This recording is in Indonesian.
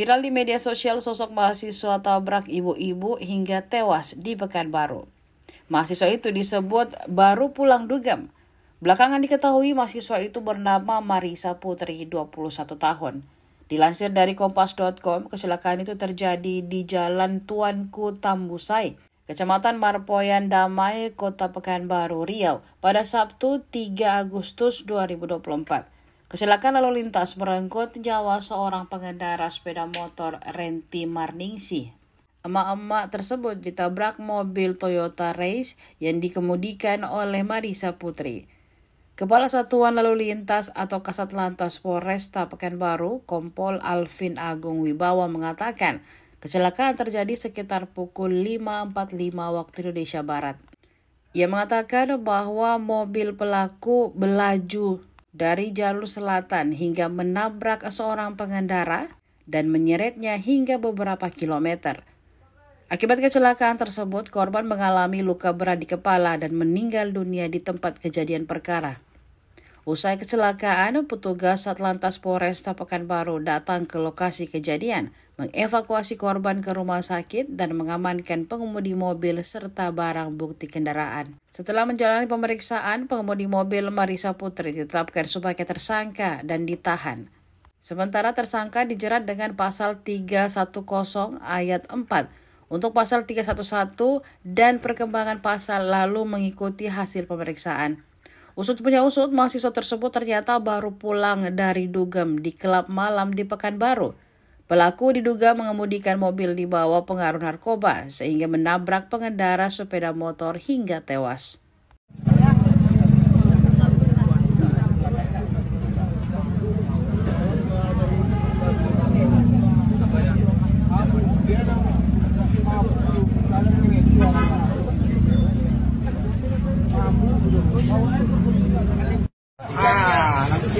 Viral di media sosial sosok mahasiswa tabrak ibu-ibu hingga tewas di Pekanbaru. Mahasiswa itu disebut baru pulang dugem. Belakangan diketahui mahasiswa itu bernama Marisa Putri, 21 tahun. Dilansir dari kompas.com, kecelakaan itu terjadi di Jalan Tuanku Tambusai, Kecamatan Marpoyan Damai, Kota Pekanbaru, Riau pada Sabtu 3 Agustus 2024. Kecelakaan lalu lintas merenggut nyawa seorang pengendara sepeda motor Renti Marningsi. Emak-emak tersebut ditabrak mobil Toyota Race yang dikemudikan oleh Marisa Putri. Kepala Satuan Lalu Lintas atau Kasat Lantas Polresta Pekanbaru, Kompol Alvin Agung Wibawa mengatakan, kecelakaan terjadi sekitar pukul 5.45 waktu Indonesia Barat. Ia mengatakan bahwa mobil pelaku belaju dari jalur selatan hingga menabrak seorang pengendara dan menyeretnya hingga beberapa kilometer. Akibat kecelakaan tersebut, korban mengalami luka berat di kepala dan meninggal dunia di tempat kejadian perkara. Usai kecelakaan, petugas Satlantas Polresta Pekanbaru datang ke lokasi kejadian, mengevakuasi korban ke rumah sakit dan mengamankan pengemudi mobil serta barang bukti kendaraan. Setelah menjalani pemeriksaan, pengemudi mobil Marisa Putri ditetapkan sebagai tersangka dan ditahan. Sementara tersangka dijerat dengan pasal 310 ayat 4 untuk pasal 311 dan perkembangan pasal lalu mengikuti hasil pemeriksaan. Usut punya usut, mahasiswa tersebut ternyata baru pulang dari dugem di klub malam di Pekanbaru. Pelaku diduga mengemudikan mobil di bawah pengaruh narkoba sehingga menabrak pengendara sepeda motor hingga tewas.